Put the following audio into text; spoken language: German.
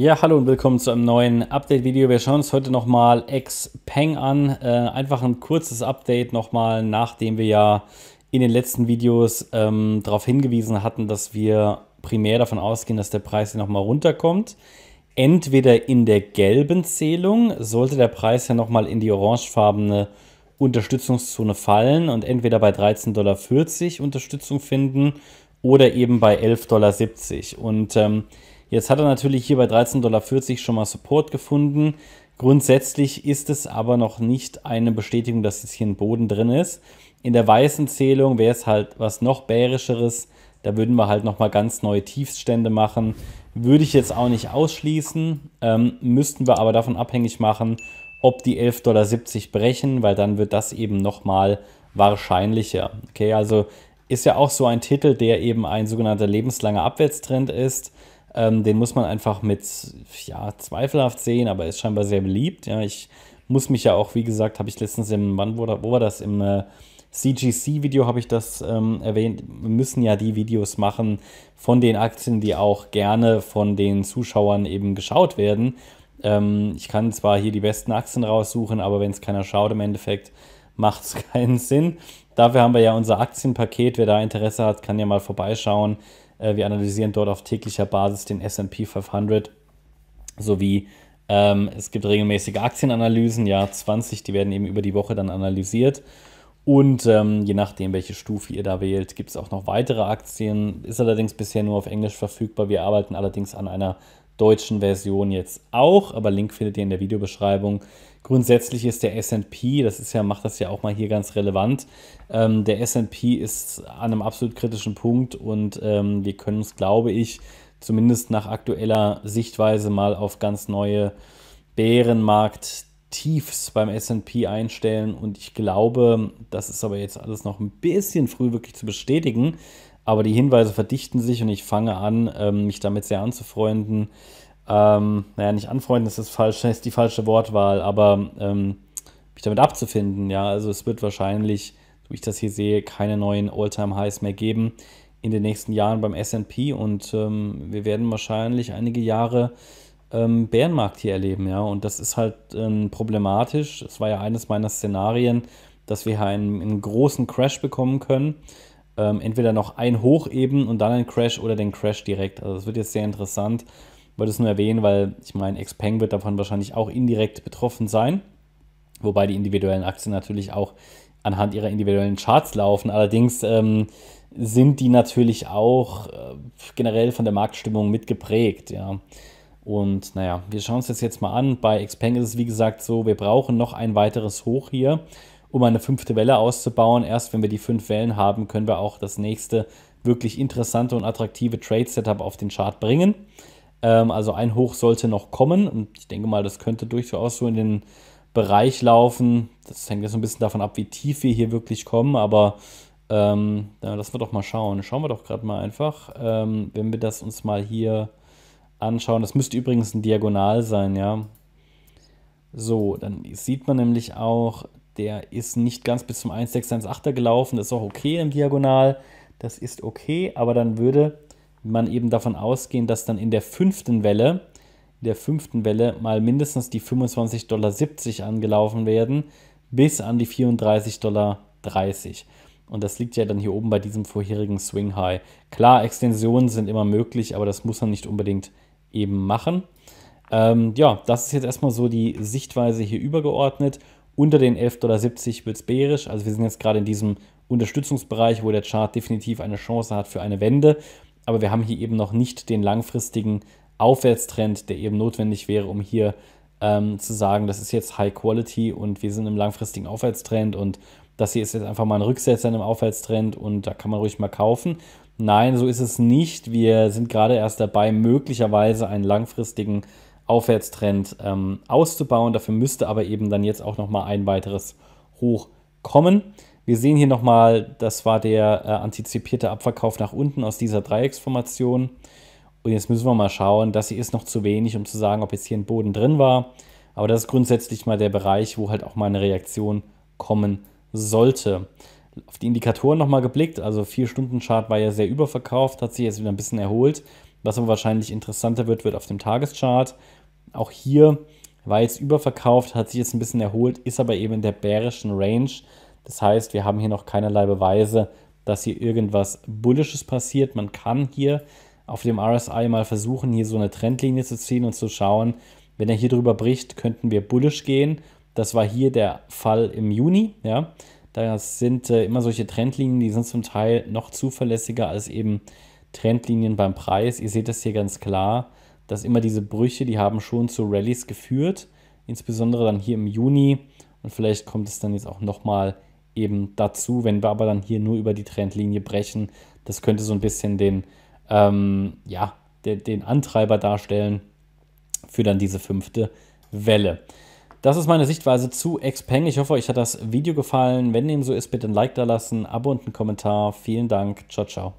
Ja, hallo und willkommen zu einem neuen Update-Video. Wir schauen uns heute nochmal Xpeng an. Äh, einfach ein kurzes Update nochmal, nachdem wir ja in den letzten Videos ähm, darauf hingewiesen hatten, dass wir primär davon ausgehen, dass der Preis hier nochmal runterkommt. Entweder in der gelben Zählung sollte der Preis ja nochmal in die orangefarbene Unterstützungszone fallen und entweder bei 13,40 Dollar Unterstützung finden oder eben bei 11,70 Dollar. Und ähm, Jetzt hat er natürlich hier bei 13,40 Dollar schon mal Support gefunden. Grundsätzlich ist es aber noch nicht eine Bestätigung, dass jetzt hier ein Boden drin ist. In der weißen Zählung wäre es halt was noch bärischeres. Da würden wir halt nochmal ganz neue Tiefstände machen. Würde ich jetzt auch nicht ausschließen, ähm, müssten wir aber davon abhängig machen, ob die 11,70 Dollar brechen, weil dann wird das eben nochmal wahrscheinlicher. Okay, also ist ja auch so ein Titel, der eben ein sogenannter lebenslanger Abwärtstrend ist. Ähm, den muss man einfach mit, ja, zweifelhaft sehen, aber ist scheinbar sehr beliebt. Ja, ich muss mich ja auch, wie gesagt, habe ich letztens im, wann wurde, wo war das, im äh, CGC-Video habe ich das ähm, erwähnt, wir müssen ja die Videos machen von den Aktien, die auch gerne von den Zuschauern eben geschaut werden. Ähm, ich kann zwar hier die besten Aktien raussuchen, aber wenn es keiner schaut im Endeffekt, macht es keinen Sinn. Dafür haben wir ja unser Aktienpaket. Wer da Interesse hat, kann ja mal vorbeischauen. Äh, wir analysieren dort auf täglicher Basis den SP 500 sowie ähm, es gibt regelmäßige Aktienanalysen, ja 20, die werden eben über die Woche dann analysiert. Und ähm, je nachdem, welche Stufe ihr da wählt, gibt es auch noch weitere Aktien. Ist allerdings bisher nur auf Englisch verfügbar. Wir arbeiten allerdings an einer deutschen Version jetzt auch, aber Link findet ihr in der Videobeschreibung. Grundsätzlich ist der SP, das ist ja, macht das ja auch mal hier ganz relevant. Ähm, der SP ist an einem absolut kritischen Punkt und ähm, wir können uns, glaube ich, zumindest nach aktueller Sichtweise mal auf ganz neue Bärenmarkt Tiefs beim SP einstellen. Und ich glaube, das ist aber jetzt alles noch ein bisschen früh wirklich zu bestätigen. Aber die Hinweise verdichten sich und ich fange an, ähm, mich damit sehr anzufreunden. Ähm, naja, nicht anfreunden ist das falsche, ist die falsche Wortwahl, aber ähm, mich damit abzufinden, ja. Also es wird wahrscheinlich, so wie ich das hier sehe, keine neuen All-Time-Highs mehr geben in den nächsten Jahren beim SP und ähm, wir werden wahrscheinlich einige Jahre ähm, Bärenmarkt hier erleben, ja. Und das ist halt ähm, problematisch. Es war ja eines meiner Szenarien, dass wir hier einen, einen großen Crash bekommen können. Ähm, entweder noch ein Hoch eben und dann ein Crash oder den Crash direkt. Also das wird jetzt sehr interessant. wollte es nur erwähnen, weil ich meine, Xpeng wird davon wahrscheinlich auch indirekt betroffen sein. Wobei die individuellen Aktien natürlich auch anhand ihrer individuellen Charts laufen. Allerdings ähm, sind die natürlich auch äh, generell von der Marktstimmung mitgeprägt, ja. Und naja, wir schauen uns das jetzt mal an. Bei Xpeng ist es wie gesagt so, wir brauchen noch ein weiteres Hoch hier, um eine fünfte Welle auszubauen. Erst wenn wir die fünf Wellen haben, können wir auch das nächste wirklich interessante und attraktive Trade-Setup auf den Chart bringen. Ähm, also ein Hoch sollte noch kommen und ich denke mal, das könnte durchaus so in den Bereich laufen. Das hängt jetzt so ein bisschen davon ab, wie tief wir hier wirklich kommen, aber ähm, ja, lassen wir doch mal schauen. Schauen wir doch gerade mal einfach, ähm, wenn wir das uns mal hier anschauen. Das müsste übrigens ein Diagonal sein, ja. So, dann sieht man nämlich auch, der ist nicht ganz bis zum 1618er gelaufen. Das ist auch okay im Diagonal. Das ist okay, aber dann würde man eben davon ausgehen, dass dann in der fünften Welle, in der fünften Welle mal mindestens die 25,70 Dollar angelaufen werden, bis an die 34,30 Dollar. Und das liegt ja dann hier oben bei diesem vorherigen Swing High. Klar, Extensionen sind immer möglich, aber das muss man nicht unbedingt eben machen. Ähm, ja, das ist jetzt erstmal so die Sichtweise hier übergeordnet. Unter den 11,70 Dollar wird es bärisch. Also wir sind jetzt gerade in diesem Unterstützungsbereich, wo der Chart definitiv eine Chance hat für eine Wende. Aber wir haben hier eben noch nicht den langfristigen Aufwärtstrend, der eben notwendig wäre, um hier ähm, zu sagen, das ist jetzt High Quality und wir sind im langfristigen Aufwärtstrend und das hier ist jetzt einfach mal ein Rücksetzer in einem Aufwärtstrend und da kann man ruhig mal kaufen. Nein, so ist es nicht. Wir sind gerade erst dabei, möglicherweise einen langfristigen Aufwärtstrend ähm, auszubauen. Dafür müsste aber eben dann jetzt auch nochmal ein weiteres Hoch kommen. Wir sehen hier nochmal, das war der äh, antizipierte Abverkauf nach unten aus dieser Dreiecksformation. Und jetzt müssen wir mal schauen, das hier ist noch zu wenig, um zu sagen, ob jetzt hier ein Boden drin war. Aber das ist grundsätzlich mal der Bereich, wo halt auch mal eine Reaktion kommen sollte auf die Indikatoren nochmal geblickt. Also 4-Stunden-Chart war ja sehr überverkauft, hat sich jetzt wieder ein bisschen erholt. Was aber wahrscheinlich interessanter wird, wird auf dem Tageschart. Auch hier war jetzt überverkauft, hat sich jetzt ein bisschen erholt, ist aber eben in der bärischen Range. Das heißt, wir haben hier noch keinerlei Beweise, dass hier irgendwas Bullisches passiert. Man kann hier auf dem RSI mal versuchen, hier so eine Trendlinie zu ziehen und zu schauen, wenn er hier drüber bricht, könnten wir bullisch gehen. Das war hier der Fall im Juni. Ja. Da sind äh, immer solche Trendlinien, die sind zum Teil noch zuverlässiger als eben Trendlinien beim Preis. Ihr seht das hier ganz klar, dass immer diese Brüche, die haben schon zu Rallyes geführt, insbesondere dann hier im Juni und vielleicht kommt es dann jetzt auch nochmal eben dazu, wenn wir aber dann hier nur über die Trendlinie brechen. Das könnte so ein bisschen den, ähm, ja, den, den Antreiber darstellen für dann diese fünfte Welle. Das ist meine Sichtweise zu Xpeng. Ich hoffe, euch hat das Video gefallen. Wenn dem so ist, bitte ein Like da lassen, Abo und einen Kommentar. Vielen Dank. Ciao, ciao.